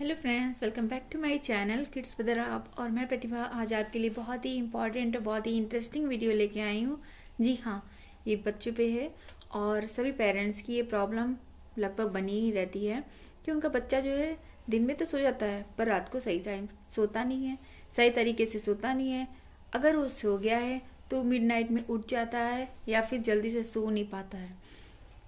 hello friends welcome back to my channel kids बदर आप और मैं प्रतिभा आज आपके लिए बहुत ही इम्पॉर्टेंट और बहुत ही इंटरेस्टिंग वीडियो लेके आई हूँ जी हाँ ये बच्चों पे है और सभी पेरेंट्स की ये प्रॉब्लम लगभग बनी ही रहती है कि उनका बच्चा जो है दिन में तो सो जाता है पर रात को सही टाइम सोता नहीं है सही तरीके से सोता नहीं है अगर वो सो गया है तो मिड में उठ जाता है या फिर जल्दी से सो नहीं पाता है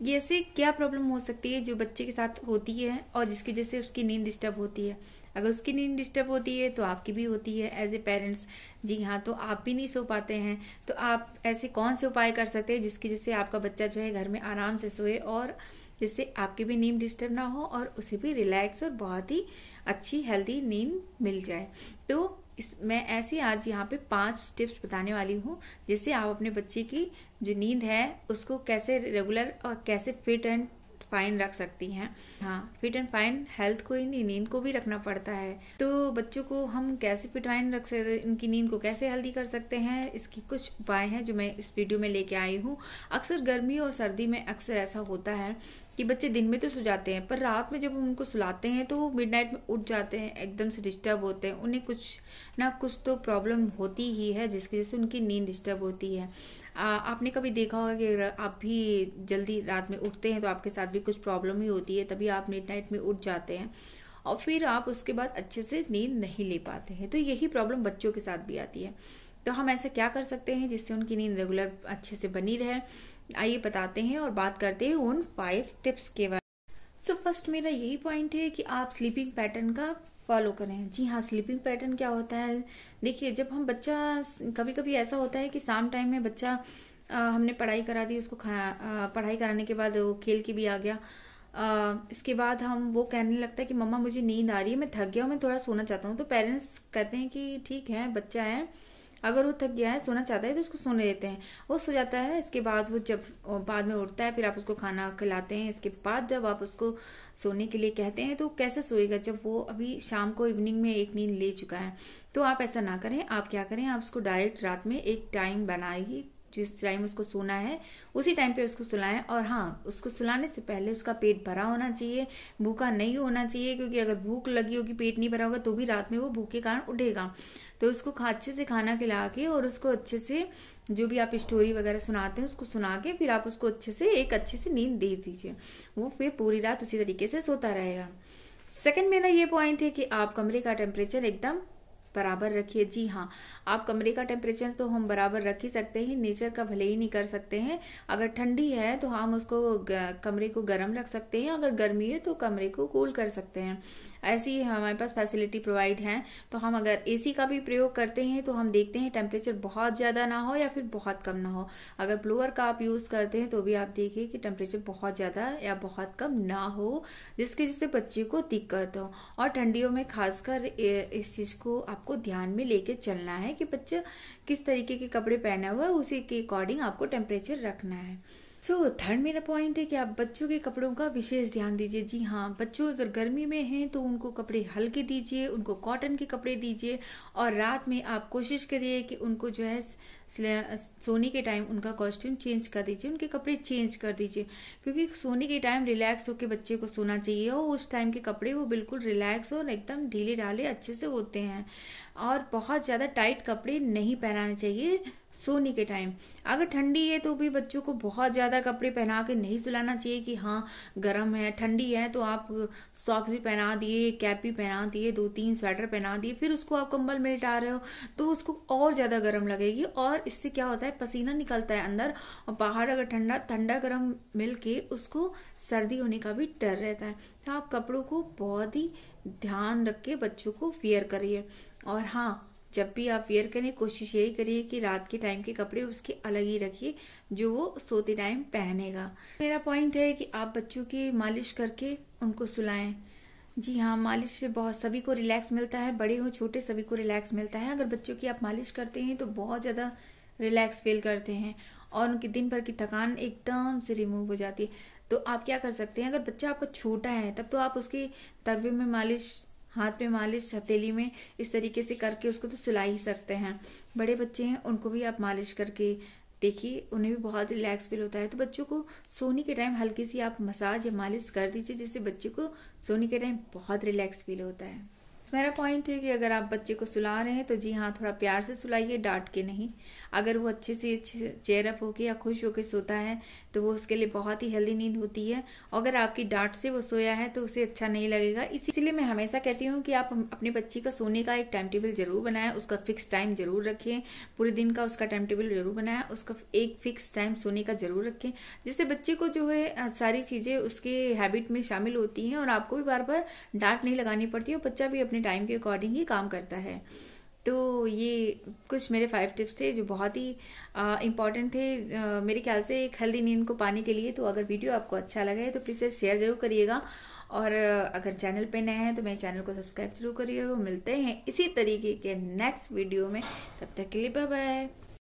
ये ऐसे क्या प्रॉब्लम हो सकती है जो बच्चे के साथ होती है और जिसकी वजह से उसकी नींद डिस्टर्ब होती है अगर उसकी नींद डिस्टर्ब होती है तो आपकी भी होती है एज ए पेरेंट्स जी हाँ तो आप भी नहीं सो पाते हैं तो आप ऐसे कौन से उपाय कर सकते हैं जिसकी वजह से आपका बच्चा जो है घर में आराम से सोए और जिससे आपकी भी नींद डिस्टर्ब ना हो और उसे भी रिलैक्स और बहुत ही अच्छी हेल्दी नींद मिल जाए तो इस मैं ऐसे आज यहाँ पे पांच टिप्स बताने वाली हूँ जिससे आप अपने बच्चे की जो नींद है उसको कैसे रेगुलर और कैसे फिट एंड फाइन रख सकती हैं हाँ फिट एंड फाइन हेल्थ को ही नहीं नींद को भी रखना पड़ता है तो बच्चों को हम कैसे फिट फाइन रख सकते उनकी नींद को कैसे हेल्दी कर सकते हैं इसकी कुछ उपाय हैं जो मैं इस वीडियो में लेके आई हूँ अक्सर गर्मी और सर्दी में अक्सर ऐसा होता है कि बच्चे दिन में तो सो जाते हैं पर रात में जब हम उनको सुलाते हैं तो वो मिडनाइट में उठ जाते हैं एकदम से डिस्टर्ब होते हैं उन्हें कुछ ना कुछ तो प्रॉब्लम होती ही है जिसकी वजह से उनकी नींद डिस्टर्ब होती है आ, आपने कभी देखा होगा कि अगर आप भी जल्दी रात में उठते हैं तो आपके साथ भी कुछ प्रॉब्लम ही होती है तभी आप नाइट में उठ जाते हैं और फिर आप उसके बाद अच्छे से नींद नहीं ले पाते हैं तो यही प्रॉब्लम बच्चों के साथ भी आती है तो हम ऐसे क्या कर सकते हैं जिससे उनकी नींद रेगुलर अच्छे से बनी रहे आइए बताते हैं और बात करते हैं उन फाइव टिप्स के बारे सो फर्स्ट मेरा यही पॉइंट है कि आप स्लीपिंग पैटर्न का फॉलो करें जी हाँ स्लीपिंग पैटर्न क्या होता है देखिए जब हम बच्चा कभी कभी ऐसा होता है कि शाम टाइम में बच्चा आ, हमने पढ़ाई करा दी उसको आ, पढ़ाई कराने के बाद वो खेल के भी आ गया आ, इसके बाद हम वो कहने लगता है कि मम्मा मुझे नींद आ रही है मैं थक गया हूँ मैं थोड़ा सोना चाहता हूँ तो पेरेंट्स कहते हैं कि ठीक है बच्चा है अगर वो थक गया है सोना चाहता है तो उसको सोने देते हैं वो सो जाता है इसके बाद वो जब बाद में उठता है फिर आप उसको खाना खिलाते हैं इसके बाद जब आप उसको सोने के लिए कहते हैं तो कैसे सोएगा जब वो अभी शाम को इवनिंग में एक नींद ले चुका है तो आप ऐसा ना करें आप क्या करें आप उसको डायरेक्ट रात में एक टाइम बनाइए जिस टाइम उसको सोना है उसी टाइम पे उसको सुलाएं और हाँ उसको सुलाने से पहले उसका पेट भरा होना चाहिए भूखा नहीं होना चाहिए क्योंकि अगर भूख लगी होगी पेट नहीं भरा होगा तो भी रात में वो भूख के कारण उठेगा तो उसको अच्छे से खाना खिला के और उसको अच्छे से जो भी आप स्टोरी वगैरह सुनाते हैं उसको सुना के फिर आप उसको अच्छे से एक अच्छे से नींद दे दीजिए वो फिर पूरी रात उसी तरीके से सोता रहेगा सेकंड मेरा ये पॉइंट है कि आप कमरे का टेम्परेचर एकदम बराबर रखिए जी हाँ आप कमरे का टेम्परेचर तो हम बराबर रख ही सकते हैं नेचर का भले ही नहीं कर सकते हैं अगर ठंडी है तो हम उसको कमरे को गर्म रख सकते हैं अगर गर्मी है तो कमरे को कूल कर सकते हैं ऐसी हमारे पास फैसिलिटी प्रोवाइड है तो हम अगर एसी का भी प्रयोग करते हैं तो हम देखते हैं टेम्परेचर बहुत ज़्यादा ना हो या फिर बहुत कम ना हो अगर ब्लोअर का आप यूज़ करते हैं तो भी आप देखिए कि टेम्परेचर बहुत ज़्यादा या बहुत कम ना हो जिसके जिससे बच्चे को दिक्कत हो और ठंडियों में खासकर इस चीज़ को आप आपको ध्यान में लेके चलना है कि बच्चा किस तरीके के कपड़े पहना हुआ है उसी के अकॉर्डिंग आपको टेम्परेचर रखना है सो so, थर्ड मेरा पॉइंट है कि आप बच्चों के कपड़ों का विशेष ध्यान दीजिए जी हाँ बच्चों अगर गर्मी में हैं तो उनको कपड़े हल्के दीजिए उनको कॉटन के कपड़े दीजिए और रात में आप कोशिश करिए कि उनको जो है सोने के टाइम उनका कॉस्ट्यूम चेंज कर दीजिए उनके कपड़े चेंज कर दीजिए क्योंकि सोने के टाइम रिलैक्स होकर बच्चे को सोना चाहिए और उस टाइम के कपड़े वो बिल्कुल रिलैक्स और एकदम ढीले ढाले अच्छे से होते हैं और बहुत ज़्यादा टाइट कपड़े नहीं पहनाने चाहिए सोने के टाइम अगर ठंडी है तो भी बच्चों को बहुत ज़्यादा कपड़े पहना के नहीं सुलाना चाहिए कि हाँ गर्म है ठंडी है तो आप सॉक्स भी पहना दिए कैप भी पहना दिए दो तीन स्वेटर पहना दिए फिर उसको आप कंबल में लिटा रहे हो तो उसको और ज़्यादा गर्म लगेगी और इससे क्या होता है पसीना निकलता है अंदर और बाहर अगर ठंडा ठंडा गर्म मिल के उसको सर्दी होने का भी डर रहता है तो आप कपड़ों को बहुत ही ध्यान रख के बच्चों को वेयर करिए और हाँ जब भी आप वेयर करें कोशिश यही करिए कि रात के टाइम के कपड़े उसके अलग ही रखिए जो वो सोते टाइम पहनेगा मेरा पॉइंट है कि आप बच्चों की मालिश करके उनको सुलाएं जी हाँ मालिश से बहुत सभी को रिलैक्स मिलता है बड़े हो छोटे सभी को रिलैक्स मिलता है अगर बच्चों की आप मालिश करते हैं तो बहुत ज़्यादा रिलैक्स फील करते हैं और उनकी दिन भर की थकान एकदम से रिमूव हो जाती है तो आप क्या कर सकते हैं अगर बच्चा आपका छोटा है तब तो आप उसकी तरबे में मालिश हाथ में मालिश हथेली में इस तरीके से करके उसको तो सिला ही सकते हैं बड़े बच्चे हैं उनको भी आप मालिश करके देखिए उन्हें भी बहुत रिलैक्स फील होता है तो बच्चों को सोने के टाइम हल्की सी आप मसाज या मालिश कर दीजिए जिससे बच्चे को सोने के टाइम बहुत रिलैक्स फील होता है मेरा पॉइंट है कि अगर आप बच्चे को सुला रहे हैं तो जी हाँ थोड़ा प्यार से सुलाइए डांट के नहीं अगर वो अच्छे से अच्छे अप होके या खुश होके सोता है तो वो उसके लिए बहुत ही हेल्दी नींद होती है अगर आपकी डांट से वो सोया है तो उसे अच्छा नहीं लगेगा इसीलिए मैं हमेशा कहती हूँ कि आप अपने बच्चे का सोने का एक टाइम टेबल जरूर बनाएं उसका फिक्स टाइम जरूर रखें पूरे दिन का उसका टाइम टेबल जरूर बनाएं उसका एक फिक्स टाइम सोने का जरूर रखें जिससे बच्चे को जो है सारी चीजें उसके हैबिट में शामिल होती हैं और आपको भी बार बार डांट नहीं लगानी पड़ती और बच्चा भी अपने टाइम के अकॉर्डिंग ही काम करता है तो ये कुछ मेरे फाइव टिप्स थे जो बहुत ही इम्पॉर्टेंट थे आ, मेरे ख्याल से एक हेल्दी नींद को पाने के लिए तो अगर वीडियो आपको अच्छा लगे तो प्लीज़ शेयर जरूर करिएगा और अगर चैनल पे नए हैं तो मेरे चैनल को सब्सक्राइब जरूर करिएगा मिलते हैं इसी तरीके के नेक्स्ट वीडियो में तब तक के लिए बाय बाय